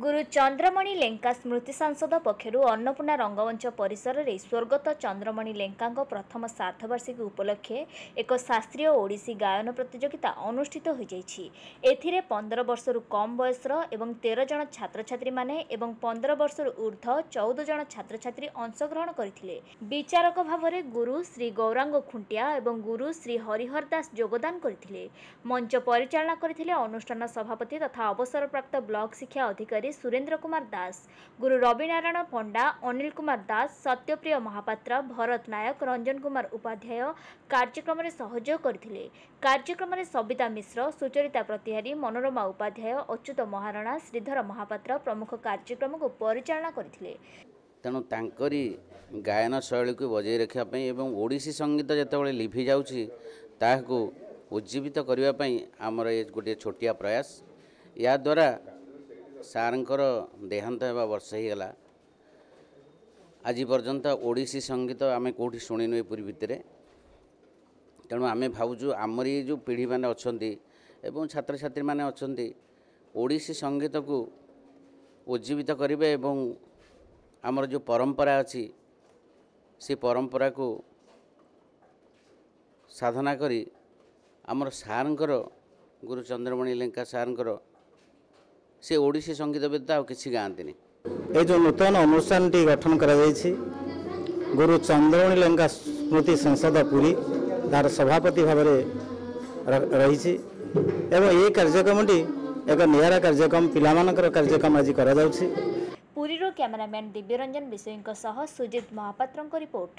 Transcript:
ଗୁରୁ ଚନ୍ଦ୍ରମଣି ଲେଙ୍କା ସ୍ମୃତି ସାଂସଦ ପକ୍ଷରୁ ଅନ୍ନପୂର୍ଣ୍ଣା ରଙ୍ଗମଞ୍ଚ ପରିସରରେ ସ୍ୱର୍ଗତ ଚନ୍ଦ୍ରମଣି ଲେଙ୍କାଙ୍କ ପ୍ରଥମ ଶ୍ରାଦ୍ଧବାର୍ଷିକୀ ଉପଲକ୍ଷେ ଏକ ଶାସ୍ତ୍ରୀୟ ଓଡ଼ିଶୀ ଗାୟନ ପ୍ରତିଯୋଗିତା ଅନୁଷ୍ଠିତ ହୋଇଯାଇଛି ଏଥିରେ ପନ୍ଦର ବର୍ଷରୁ କମ୍ ବୟସର ଏବଂ ତେର ଜଣ ଛାତ୍ରଛାତ୍ରୀମାନେ ଏବଂ ପନ୍ଦର ବର୍ଷରୁ ଉର୍ଦ୍ଧ୍ୱ ଚଉଦ ଜଣ ଛାତ୍ରଛାତ୍ରୀ ଅଂଶଗ୍ରହଣ କରିଥିଲେ ବିଚାରକ ଭାବରେ ଗୁରୁ ଶ୍ରୀ ଗୌରାଙ୍ଗ ଖୁଣ୍ଟିଆ ଏବଂ ଗୁରୁ ଶ୍ରୀ ହରିହର ଦାସ ଯୋଗଦାନ କରିଥିଲେ ମଞ୍ଚ ପରିଚାଳନା କରିଥିଲେ ଅନୁଷ୍ଠାନ ସଭାପତି ତଥା ଅବସରପ୍ରାପ୍ତ ବ୍ଲକ ଶିକ୍ଷା ଅଧିକାରୀ ଅଧିକାରୀ ସୁରେନ୍ଦ୍ର କୁମାର ଦାସ ଗୁରୁ ରବିନାରାୟଣ ପଣ୍ଡା ଅନିଲ କୁମାର ଦାସ ସତ୍ୟପ୍ରିୟ ମହାପାତ୍ର ଭରତ ନାୟକ ରଞ୍ଜନ କୁମାର ଉପାଧ୍ୟାୟ କାର୍ଯ୍ୟକ୍ରମରେ ସହଯୋଗ କରିଥିଲେ କାର୍ଯ୍ୟକ୍ରମରେ ସବିତା ମିଶ୍ର ସୁଚରିତା ପ୍ରତିହାରୀ ମନୋରମା ଉପାଧ୍ୟାୟ ଅଚ୍ୟୁତ ମହାରଣା ଶ୍ରୀଧର ମହାପାତ୍ର ପ୍ରମୁଖ କାର୍ଯ୍ୟକ୍ରମକୁ ପରିଚାଳନା କରିଥିଲେ ତେଣୁ ତାଙ୍କରି ଗାୟନ ଶୈଳୀକୁ ବଜାଇ ରଖିବା ପାଇଁ ଏବଂ ଓଡ଼ିଶୀ ସଙ୍ଗୀତ ଯେତେବେଳେ ଲିଭି ଯାଉଛି ତାହାକୁ ଉଜ୍ଜୀବିତ କରିବା ପାଇଁ ଆମର ଏ ଗୋଟିଏ ଛୋଟିଆ ପ୍ରୟାସ ଏହାଦ୍ୱାରା ସାର୍ଙ୍କର ଦେହାନ୍ତ ହେବା ବର୍ଷ ହୋଇଗଲା ଆଜି ପର୍ଯ୍ୟନ୍ତ ଓଡ଼ିଶୀ ସଙ୍ଗୀତ ଆମେ କେଉଁଠି ଶୁଣିନୁ ଏପରି ଭିତରେ ତେଣୁ ଆମେ ଭାବୁଛୁ ଆମରି ଯେଉଁ ପିଢ଼ିମାନେ ଅଛନ୍ତି ଏବଂ ଛାତ୍ରଛାତ୍ରୀମାନେ ଅଛନ୍ତି ଓଡ଼ିଶୀ ସଙ୍ଗୀତକୁ ଉଜ୍ଜୀବିତ କରିବେ ଏବଂ ଆମର ଯେଉଁ ପରମ୍ପରା ଅଛି ସେ ପରମ୍ପରାକୁ ସାଧନା କରି ଆମର ସାର୍ଙ୍କର ଗୁରୁ ଚନ୍ଦ୍ରମଣି ଲେଙ୍କା ସାର୍ଙ୍କର ସେ ଓଡ଼ିଶୀ ସଙ୍ଗୀତ ବ୍ୟତୀତ ଆଉ କିଛି ଗାଆନ୍ତିନି ଏ ଯେଉଁ ନୂତନ ଅନୁଷ୍ଠାନଟି ଗଠନ କରାଯାଇଛି ଗୁରୁ ଚନ୍ଦ୍ରମଣି ଲେଙ୍କା ସ୍ମୃତି ସଂସଦ ପୁରୀ ତାହାର ସଭାପତି ଭାବରେ ରହିଛି ଏବଂ ଏହି କାର୍ଯ୍ୟକ୍ରମଟି ଏକ ନିଆରା କାର୍ଯ୍ୟକ୍ରମ ପିଲାମାନଙ୍କର କାର୍ଯ୍ୟକ୍ରମ ଆଜି କରାଯାଉଛି ପୁରୀରୁ କ୍ୟାମେରାମ୍ୟାନ୍ ଦିବ୍ୟରଞ୍ଜନ ବିଷୋଇଙ୍କ ସହ ସୁଜିତ ମହାପାତ୍ରଙ୍କ ରିପୋର୍ଟ